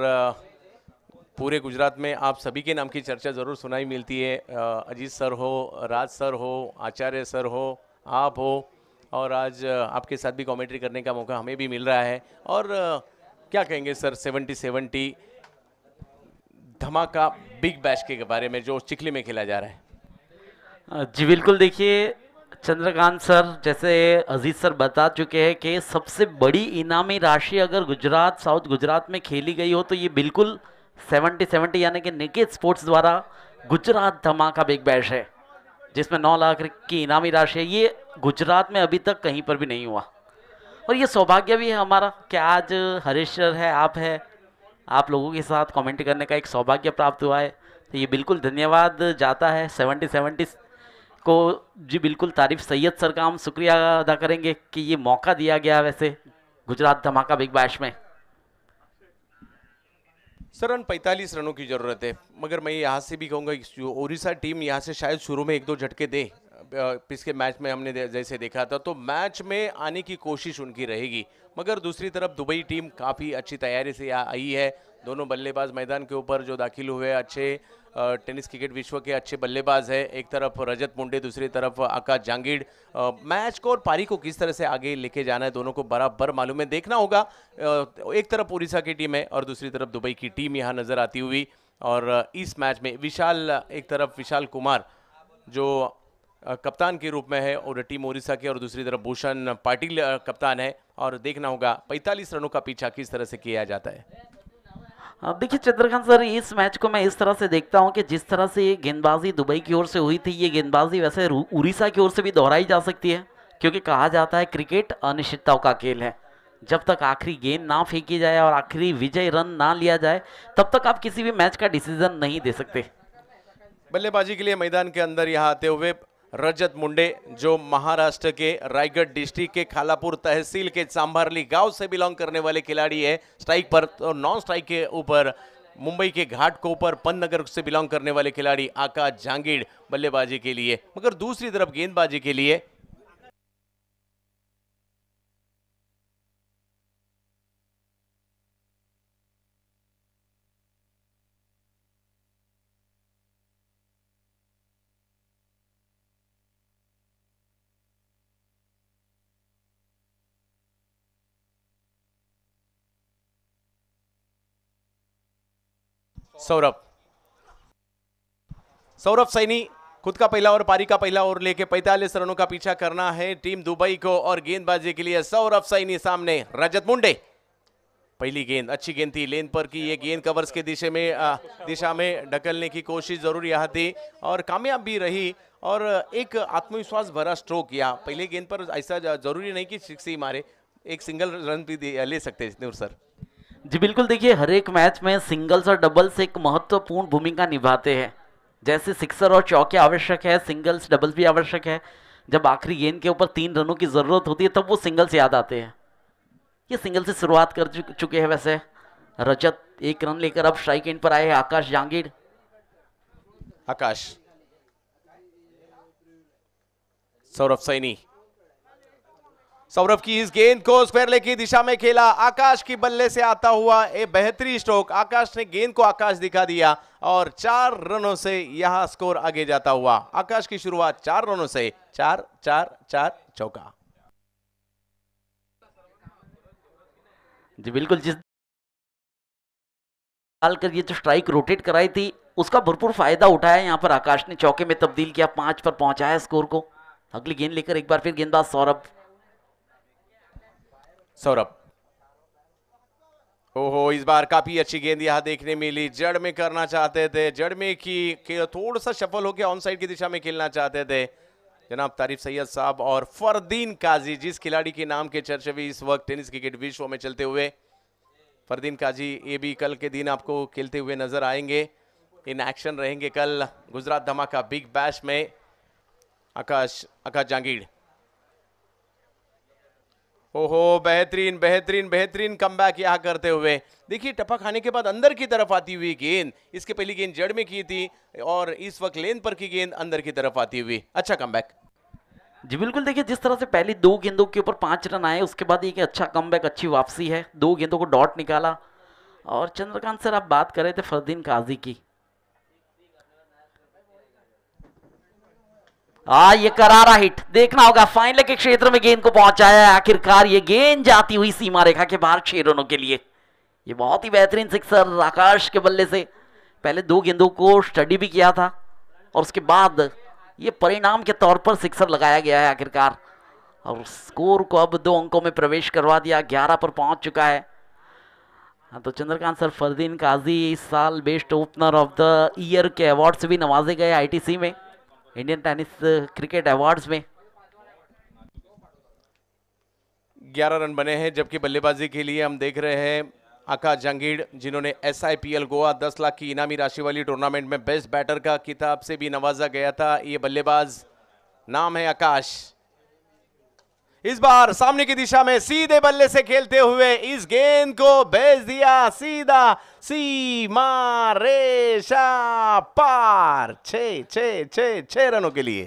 S1: पूरे गुजरात में आप सभी के नाम की चर्चा ज़रूर सुनाई मिलती है अजीत सर हो राज सर हो आचार्य सर हो आप हो और आज आपके साथ भी कमेंट्री करने का मौका हमें भी मिल रहा है और क्या कहेंगे sir seventy seventy Dhamaka Big Bash के बारे में जो चिखली में खेला जा
S3: रहा है जी बिल्कुल देखिए चंद्रकांत सर जैसे अजीत सर बता चुके हैं कि सबसे बड़ी इनामी राशि अगर गुजरात साउथ गुजरात में खेली गई हो तो ये बिल्कुल 70 70 यानी कि निकेत स्पोर्ट्स द्वारा गुजरात धमाका बिग बैश है जिसमें 9 लाख की इनामी राशि है ये गुजरात में अभी तक कहीं पर भी नहीं हुआ और ये सौभाग्य भी है हमारा कि आज हरीश सर है आप है आप लोगों के साथ कॉमेंट करने का एक सौभाग्य प्राप्त हुआ है तो ये बिल्कुल धन्यवाद जाता है सेवेंटी सेवेंटी को जी बिल्कुल तारीफ सैयद सर का हम शुक्रिया अदा करेंगे कि ये मौका दिया गया वैसे गुजरात धमाका बिग बैश में
S1: सर रन पैंतालीस रनों की ज़रूरत है मगर मैं यहाँ से भी कहूँगा ओडिशा टीम यहाँ से शायद शुरू में एक दो झटके दे पिछले मैच में हमने जैसे देखा था तो मैच में आने की कोशिश उनकी रहेगी मगर दूसरी तरफ दुबई टीम काफ़ी अच्छी तैयारी से आई है दोनों बल्लेबाज मैदान के ऊपर जो दाखिल हुए अच्छे टेनिस क्रिकेट विश्व के अच्छे बल्लेबाज है एक तरफ रजत मुंडे दूसरी तरफ आकाश जांगीड मैच को और पारी को किस तरह से आगे लेके जाना है दोनों को बराबर मालूम है देखना होगा एक तरफ उड़ीसा की टीम है और दूसरी तरफ दुबई की टीम यहाँ नज़र आती हुई और इस मैच में विशाल एक तरफ विशाल कुमार जो कप्तान के रूप में है और टीम ओरिसा के और दूसरी तरफ भूषण पाटिल कप्तान है और देखना होगा पैंतालीस
S3: रनों का पीछा किस तरह से किया जाता है देखिए चंद्रकांत सर इस मैच को मैं इस तरह से देखता हूं कि जिस तरह से ये गेंदबाजी दुबई की ओर से हुई थी ये गेंदबाजी वैसे उड़ीसा की ओर से भी दोहराई जा सकती है क्योंकि कहा जाता है क्रिकेट अनिश्चितताओं का खेल है जब तक आखिरी गेंद ना फेंकी जाए और आखिरी विजय रन ना लिया जाए तब तक आप किसी भी मैच का डिसीजन नहीं दे सकते
S1: बल्लेबाजी के लिए मैदान के अंदर यहाँ आते हुए रजत मुंडे जो महाराष्ट्र के रायगढ़ डिस्ट्रिक्ट के खालापुर तहसील के चांभारली गांव से बिलोंग करने वाले खिलाड़ी है स्ट्राइक पर तो नॉन स्ट्राइक के ऊपर मुंबई के घाट को ऊपर पन्नगर से बिलोंग करने वाले खिलाड़ी आकाश जांगीड़ बल्लेबाजी के लिए मगर दूसरी तरफ गेंदबाजी के लिए सौरभ सौरभ सैनी खुद का पहला और पारी का पहला और लेके 45 रनों का पीछा करना है टीम दुबई को और गेंदबाजी के लिए सौरभ सैनी सामने रजत मुंडे पहली गेंद अच्छी गेंद थी लेन पर की ये गेंद कवर्स के दिशा में आ, दिशा में ढकलने की कोशिश जरूर यहाँ थी और कामयाब भी रही और एक आत्मविश्वास भरा स्ट्रोक किया पहले गेंद पर ऐसा जरूरी नहीं कि सिक्स ही मारे एक सिंगल रन भी ले
S3: सकते नूर सर जी बिल्कुल देखिए हर एक मैच में सिंगल्स और डबल्स एक महत्वपूर्ण भूमिका निभाते हैं जैसे सिक्सर और चौके आवश्यक है सिंगल्स डबल्स भी आवश्यक है जब आखिरी गेंद के ऊपर तीन रनों की ज़रूरत होती है तब वो सिंगल्स याद आते हैं ये सिंगल से शुरुआत कर चुके हैं वैसे रजत एक रन लेकर अब स्ट्राइक एंड पर आए हैं आकाश जांगीर आकाश
S1: सौरभ सैनी सौरभ की इस गेंद को स्क्वेरले की दिशा में खेला आकाश की बल्ले से आता हुआ ए बेहतरीन स्ट्रोक आकाश ने गेंद को आकाश दिखा दिया और चार रनों से यह स्कोर आगे जाता हुआ आकाश की शुरुआत चार रनों से चार
S3: चार चार चौका जी बिल्कुल जिस डालकर ये जो स्ट्राइक रोटेट कराई थी उसका भरपूर फायदा उठाया यहाँ पर आकाश ने चौके में तब्दील किया पांच पर पहुंचाया स्कोर को अगली गेंद लेकर एक बार फिर गेंदबाज सौरभ सौरभ
S1: ओहो इस बार काफी अच्छी गेंद यहां देखने मिली जड़ में करना चाहते थे जड़ में की थोड़ा सा सफल होकर ऑन साइड की दिशा में खेलना चाहते थे जनाब तारीफ सैयद साहब और फरदीन काजी जिस खिलाड़ी के नाम के चर्चे भी इस वक्त टेनिस क्रिकेट विश्व में चलते हुए फरदीन काजी ये भी कल के दिन आपको खेलते हुए नजर आएंगे इन एक्शन रहेंगे कल गुजरात धमाका बिग बैश में आकाश आकाश जांगीड़ ओहो बेहतरीन बेहतरीन बेहतरीन कम बैक यहाँ करते हुए देखिए टपा खाने के बाद अंदर की तरफ आती हुई गेंद इसके पहली गेंद जड़ में की थी और इस वक्त लेन पर की गेंद अंदर की तरफ आती हुई अच्छा कम बैक
S3: जी बिल्कुल देखिए जिस तरह से पहली दो गेंदों के ऊपर पांच रन आए उसके बाद एक अच्छा कम अच्छी वापसी है दो गेंदों को डॉट निकाला और चंद्रकांत सर आप बात कर रहे थे फरदीन काजी की आ ये करारा हिट देखना होगा फाइनल के क्षेत्र में गेंद को पहुंचाया है आखिरकार ये गेंद जाती हुई सीमा रेखा के बाहर छह रनों के लिए ये बहुत ही बेहतरीन सिक्सर आकाश के बल्ले से पहले दो गेंदों को स्टडी भी किया था और उसके बाद ये परिणाम के तौर पर सिक्सर लगाया गया है आखिरकार और स्कोर को अब दो अंकों में प्रवेश करवा दिया ग्यारह पर पहुंच चुका है हाँ, तो चंद्रकांत सर फरदीन काजी इस साल best opener of the year के अवार्ड से भी नवाजे गए आईटीसी में इंडियन टेनिस क्रिकेट अवार्ड्स में
S1: 11 रन बने हैं जबकि बल्लेबाजी के लिए हम देख रहे हैं आकाश जंगीड़ जिन्होंने S I P L Goa दस लाख की इनामी राशि वाली टूर्नामेंट में बेस्ट बैटर का किताब से भी नवाजा गया था ये बल्लेबाज नाम है आकाश इस बार सामने की दिशा में सीधे बल्ले से खेलते हुए इस गेंद को भेज दिया सीधा सी मारे पार छ छ रनों के लिए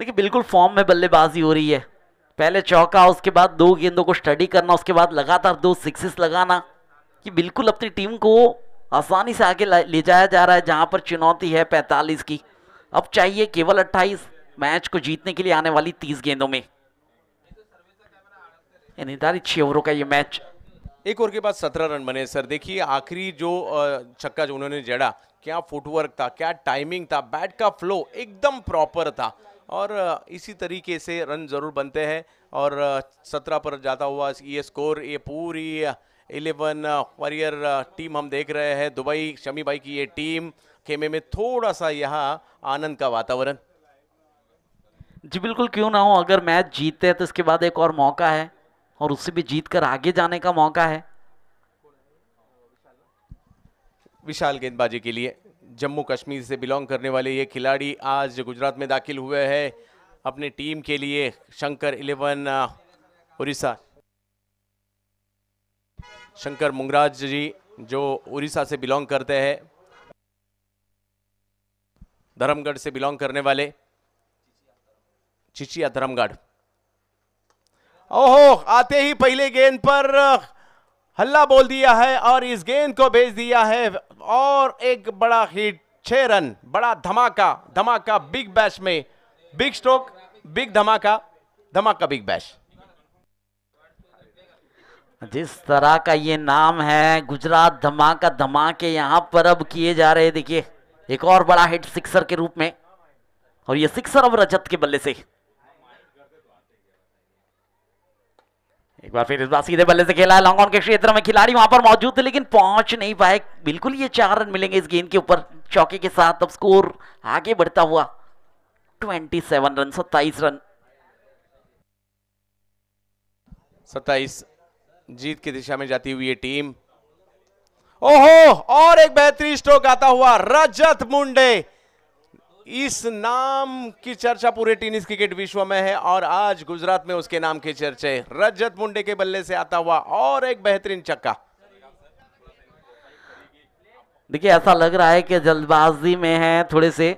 S3: देखिए बिल्कुल फॉर्म में बल्लेबाजी हो रही है पहले चौका उसके बाद दो गेंदों को स्टडी करना उसके बाद लगातार दो सिक्सेस लगाना कि बिल्कुल अपनी टीम को आसानी से आगे ले जाया जा रहा है जहां पर चुनौती है 45 की अब चाहिए केवल अट्ठाईस मैच को जीतने के लिए आने वाली तीस गेंदों में निर्धारित छह ओवरों का ये मैच एक ओवर के बाद सत्रह रन बने सर देखिए आखिरी जो
S1: छक्का जो उन्होंने जड़ा क्या फुटवर्क था क्या टाइमिंग था बैट का फ्लो एकदम प्रॉपर था और इसी तरीके से रन जरूर बनते हैं और सत्रह पर जाता हुआ ये स्कोर ये पूरी इलेवन वॉरियर टीम हम देख रहे हैं दुबई शमी भाई की ये टीम खेमे में थोड़ा सा यहाँ आनंद का वातावरण
S3: जी बिल्कुल क्यों ना हो अगर मैच जीतते हैं तो इसके बाद एक और मौका है और उससे भी जीत कर आगे जाने का मौका है
S1: विशाल गेंदबाजी के लिए जम्मू कश्मीर से बिलोंग करने वाले ये खिलाड़ी आज गुजरात में दाखिल हुए हैं अपने टीम के लिए शंकर इलेवन उड़ीसा शंकर मुंगराज जी जो उड़ीसा से बिलोंग करते हैं धर्मगढ़ से बिलोंग करने वाले चिचिया धर्मगढ़ ओहो आते ही पहले गेंद पर हल्ला बोल दिया है और इस गेंद को भेज दिया है और एक बड़ा हिट छह रन बड़ा धमाका धमाका बिग बैश में big stroke big Dhamaka Dhamaka Big bash
S3: जिस तरह का ये नाम है गुजरात धमाका धमाके यहाँ पर अब किए जा रहे देखिए एक और बड़ा हिट सिक्सर के रूप में और ये सिक्सर अब रजत के बल्ले से एक बार फिर इस बार सीधे बल्ले से खेला है लॉन्ग ऑन के क्षेत्र में खिलाड़ी वहां पर मौजूद थे लेकिन पहुंच नहीं पाए बिल्कुल ये चार रन मिलेंगे इस गेंद के ऊपर चौके के साथ अब स्कोर आगे बढ़ता हुआ 27 रन 27 रन
S1: 27 जीत की दिशा में जाती हुई ये टीम ओहो और एक बेहतरीन स्ट्रोक आता हुआ रजत मुंडे इस नाम की चर्चा पूरे टेनिस क्रिकेट विश्व में है और आज गुजरात में उसके नाम की चर्चा है रजत मुंडे के बल्ले से आता हुआ और एक बेहतरीन चक्का
S3: देखिए ऐसा लग रहा है कि जल्दबाजी में है थोड़े से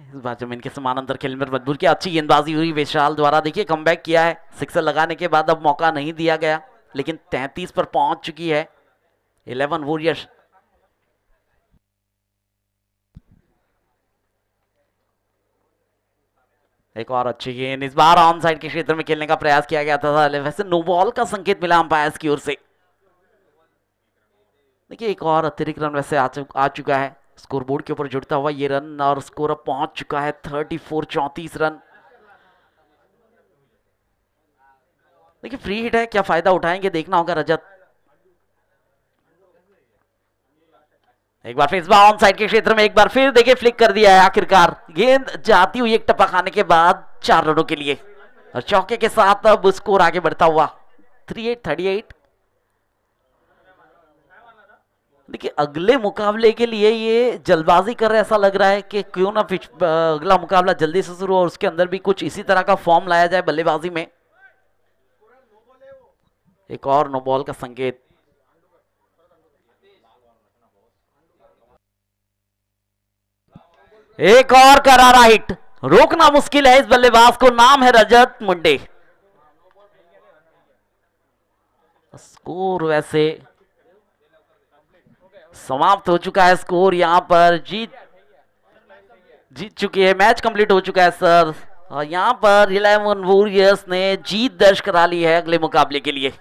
S3: इस बार जमीन के समान अंदर खेल में मजबूर किया अच्छी गेंदबाजी हुई विशाल द्वारा देखिए कम किया है सिक्सर लगाने के बाद अब मौका नहीं दिया गया लेकिन 33 पर पहुंच चुकी है 11 वॉरियर्स एक और अच्छी गेंद इस बार ऑन साइड के क्षेत्र में खेलने का प्रयास किया गया था वैसे नो बॉल का संकेत मिला अंपायर्स की ओर से देखिए एक और अतिरिक्त रन वैसे आ, चुक, आ चुका है स्कोर बोर्ड के ऊपर जुड़ता हुआ ये रन और स्कोर अब पहुंच चुका है थर्टी फोर चौतीस रन देखिए फ्री हिट है क्या फायदा उठाएंगे देखना होगा रजत एक बार फिर इस बार ऑन साइड के क्षेत्र में एक बार फिर देखिए फ्लिक कर दिया है आखिरकार गेंद जाती हुई एक टपा खाने के बाद चार रनों के लिए और चौके के साथ अब स्कोर आगे बढ़ता हुआ थ्री एट थर्टी एट देखिए अगले मुकाबले के लिए ये जल्दबाजी कर रहे ऐसा लग रहा है कि क्यों ना पिछ अगला मुकाबला जल्दी से शुरू हो और उसके अंदर भी कुछ इसी तरह का फॉर्म लाया जाए बल्लेबाजी में एक और नो बॉल का संकेत एक और करारा हिट रोकना मुश्किल है इस बल्लेबाज को नाम है रजत मुंडे स्कोर वैसे समाप्त हो चुका है स्कोर यहां पर जीत जीत चुकी है मैच कंप्लीट हो चुका है सर और यहां पर इलेवन वॉरियर्स ने जीत दर्ज करा ली है अगले मुकाबले के लिए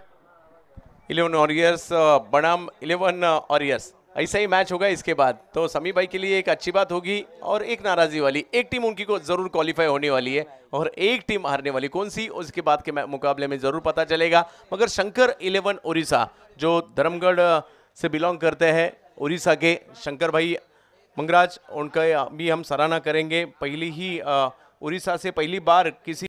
S1: इलेवन वॉरियर्स बनाम इलेवन वॉरियर्स ऐसा ही मैच होगा इसके बाद तो समी भाई के लिए एक अच्छी बात होगी और एक नाराजी वाली एक टीम उनकी को ज़रूर क्वालिफाई होने वाली है और एक टीम हारने वाली कौन सी उसके बाद के मुकाबले में ज़रूर पता चलेगा मगर शंकर इलेवन उड़ीसा जो धर्मगढ़ से बिलोंग करते हैं उड़ीसा के शंकर भाई मंगराज उनका भी हम सराहना करेंगे पहली ही उड़ीसा से पहली बार किसी